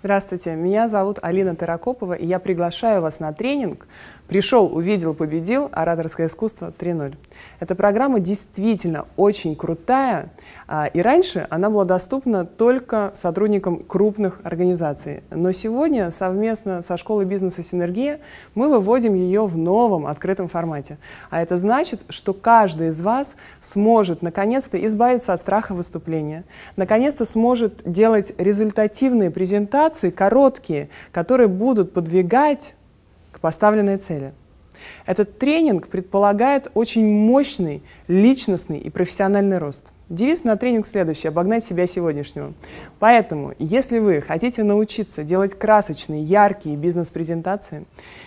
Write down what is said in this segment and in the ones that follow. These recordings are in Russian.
Здравствуйте, меня зовут Алина Таракопова, и я приглашаю вас на тренинг «Пришел, увидел, победил. Ораторское искусство 3.0». Эта программа действительно очень крутая, а, и раньше она была доступна только сотрудникам крупных организаций. Но сегодня совместно со школой бизнеса «Синергия» мы выводим ее в новом открытом формате. А это значит, что каждый из вас сможет наконец-то избавиться от страха выступления, наконец-то сможет делать результативные презентации, консультации короткие, которые будут подвигать к поставленной цели. Этот тренинг предполагает очень мощный личностный и профессиональный рост – Девиз на тренинг следующий – обогнать себя сегодняшнего. Поэтому, если вы хотите научиться делать красочные, яркие бизнес-презентации,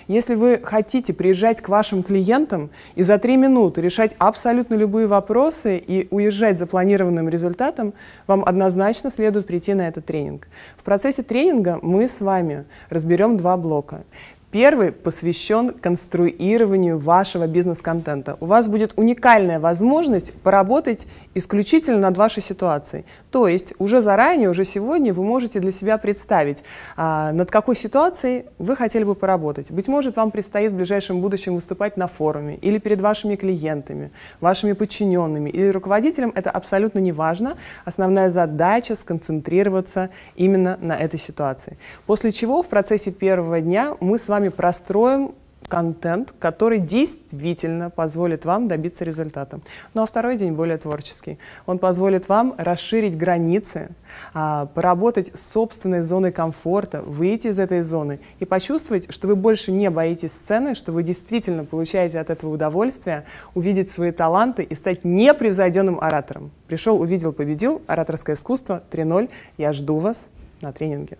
если вы хотите приезжать к вашим клиентам и за три минуты решать абсолютно любые вопросы и уезжать за планированным результатом, вам однозначно следует прийти на этот тренинг. В процессе тренинга мы с вами разберем два блока. Первый посвящен конструированию вашего бизнес-контента. У вас будет уникальная возможность поработать исключительно над вашей ситуацией. То есть уже заранее, уже сегодня вы можете для себя представить, а, над какой ситуацией вы хотели бы поработать. Быть может, вам предстоит в ближайшем будущем выступать на форуме или перед вашими клиентами, вашими подчиненными или руководителем. Это абсолютно не важно. Основная задача сконцентрироваться именно на этой ситуации. После чего в процессе первого дня мы с вами вами простроим контент, который действительно позволит вам добиться результата. Ну а второй день более творческий. Он позволит вам расширить границы, а, поработать с собственной зоной комфорта, выйти из этой зоны и почувствовать, что вы больше не боитесь сцены, что вы действительно получаете от этого удовольствие, увидеть свои таланты и стать непревзойденным оратором. Пришел, увидел, победил. Ораторское искусство 3.0. Я жду вас на тренинге.